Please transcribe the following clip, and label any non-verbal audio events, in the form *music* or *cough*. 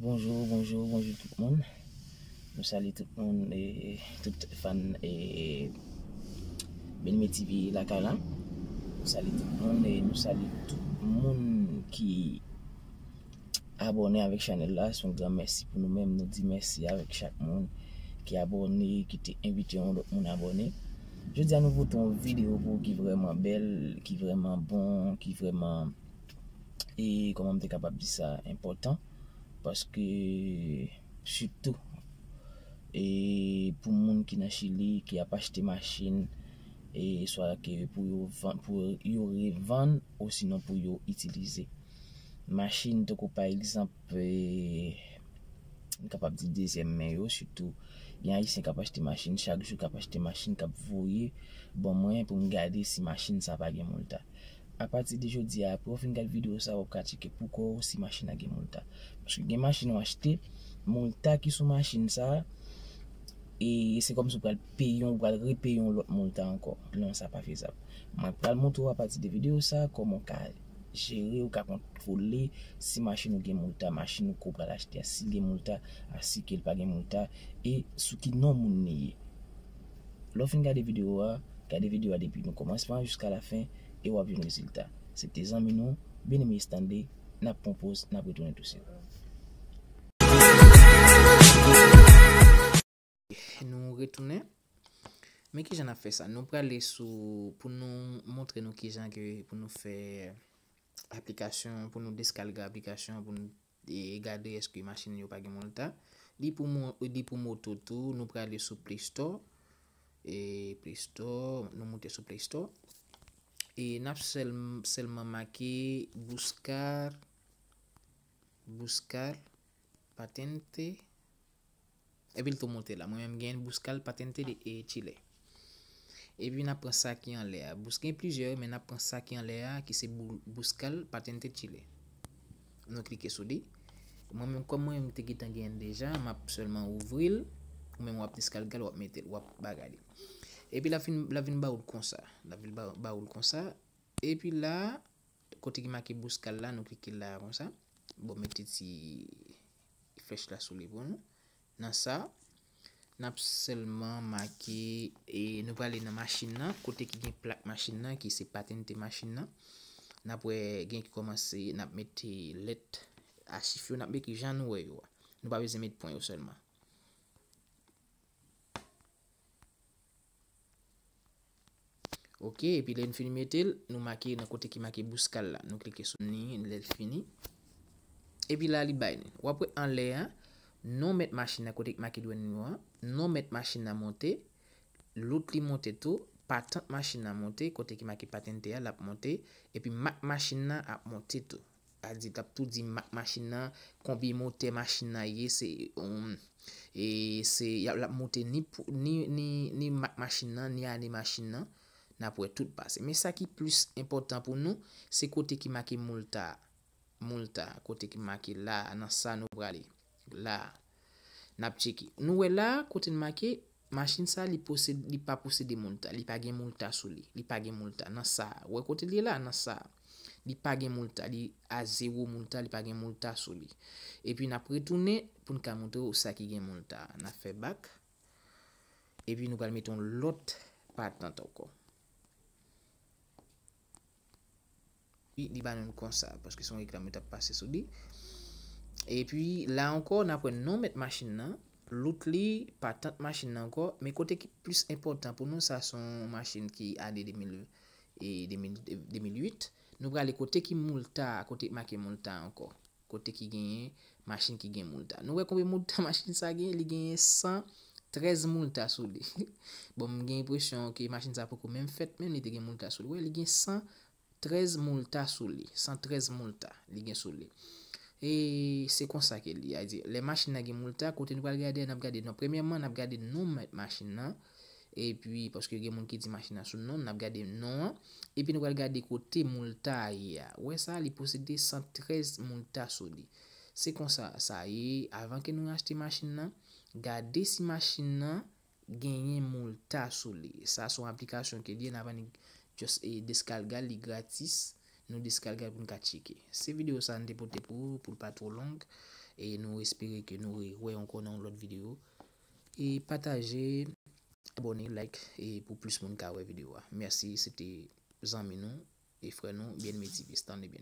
Bonjou bonjou bonjou tout moun Nou sali tout moun Tout fan Benmeti bi lakalan Nou sali tout moun Nou sali tout moun Ki Abone avik chanel la Mersi pou nou menm nou di mersi avik chak moun Ki abone ki te invite Moun abone Je di anouve ton video ki vreman bel Ki vreman bon Ki vreman E koman mte kapab di sa Important Paske, sutou, e pou moun ki nan chili ki apache te machin, e swa la ke pou yo revan ou sinon pou yo itilize. Machin toko, par exemple, kapap di dezem men yo sutou. Yan yise kapache te machin, chak jou kapache te machin, kap vouye, bon mwen pou mwen gade si machin sa pa gen mou lta. A pati de jodi ap, ou fin gade vide ou sa, ou ka chike poukou si mashina gen mou ta. Mwenche gen mashina ou ashte, mou ta ki sou mashine sa, e se kom se poukal peyon, poukal repeyon mou ta ankon. Non, sa pa fezab. Mwenche poukal moutou a pati de vide ou sa, kon mwen ka jere ou ka kontrole si mashine ou gen mou ta, mashine ou ko pral ashte a si gen mou ta, a si kelpa gen mou ta, e sou ki non moun ne ye. Lou fin gade vide ou a, gade vide ou a depi, nou komanse pan, jiska la fin, e wap yon rezultat. Se te zan mi nou, bine mi istande, nap ponpouz, nap retounen tout se. Nou retounen, me ki jan a fe sa, nou prale sou, pou nou montre nou ki jan ki, pou nou fe, aplikasyon, pou nou diskalga aplikasyon, pou nou e gade eski masine yo kage monta. Di pou mou, di pou mou toutou, nou prale sou Play Store, e Play Store, nou monte sou Play Store, E nap selman maki, Bouskar patente, e bil tou montel la, mwen mwen gen Bouskal patente li, e chile. E bil nap prasakyan le a, Bouskan yon plizye, men nap prasakyan le a, ki se Bouskal patente chile. Nou klike sou di, mwen mwen kom mwen mwen te gitan gen deja, mwen ap selman ouvril, mwen mwen wap neskal gal, wap mete, wap bagadi. E pi la vin ba oul kon sa. La vin ba oul kon sa. E pi la, kote ki make buskal la, nou kike la kon sa. Bo meti ti, ifresh la sou li bon. Nan sa, nap selman make, nou pale nan masin nan. Kote ki gen plak masin nan, ki se patente masin nan. Nap we gen ki komanse, nap meti let asifyo, nap me ki jan wè yo. Nou pa wè zemet pon yo selman. Ok, epi non non la yon filmetel, nou maki yon kote ki maki buskal la. Nou klike sou ni, yon lèl fini. Epi la li baynen. Wapwe an le a, nou met mashina kote ki maki dwen nou a. Nou met mashina monte. Lout li monte tou, patant mashina monte. Kote ki maki patente a, lap monte. Epi mak mashina ap monte tou. Adi tap tou di mak mashina, konbi mote mashina ye. E se yal ap monte ni mak mashina, ni ani mashina. Na pou e tout pase. Me sa ki plus important pou nou. Se kote ki make multa. Multa. Kote ki make la. Anan sa nou brale. La. Nap cheki. Nou we la. Kote di make. Maschine sa li pa pose de multa. Li pa gen multa sou li. Li pa gen multa. Anan sa. We kote li la. Anan sa. Li pa gen multa. Li a zero multa. Li pa gen multa sou li. E pi na pou e toune. Poun ka mwote ou sa ki gen multa. Na fe bak. E pi nou kalmeton lot pat nan toko. Pi, di ba nou nou konsa. Paske son ekran mouta pase sou di. E pi, la ankon, na pouen nou met machin nan. Lout li, pa tant machin nan ankon. Me kote ki plus impotant pou nou sa son machin ki a de 2008. Nou bra le kote ki mouta. Kote maki mouta ankon. Kote ki genye, machin ki genye mouta. Nou we konbe mouta *laughs* machin sa genye, li genye 113 mouta sou di. *laughs* Bon, genye presyon ki machin sa pou konmen fèt, men nite genye mouta sou di. We, li genye 113. Trez mou ta sou li. San trez mou ta li gen sou li. E se konsa ke li. Le machin nan gen mou ta. Kote nou wale gade nan. Premièman nan gade nou machin nan. E pi poske gen moun ki di machin nan sou nou. Nan gade nou nan. E pi nou wale gade kote mou ta aya. Ou e sa li posede san trez mou ta sou li. Se konsa sa. E avan ke nou anjte machin nan. Gade si machin nan. Gen yon mou ta sou li. Sa sou aplikasyon ke di nan avan gen mou ta. E eh, deskalga li gratis, nou deskalga pou nou ka chike. Se video sa an depote pou, pou pa tro long. E nou espere ke nou rewayon konan lout video. E pataje, abonye, like, e pou plus moun ka we videwa. Merci, se te zanmenon, e franon, bien metivist, ane bien.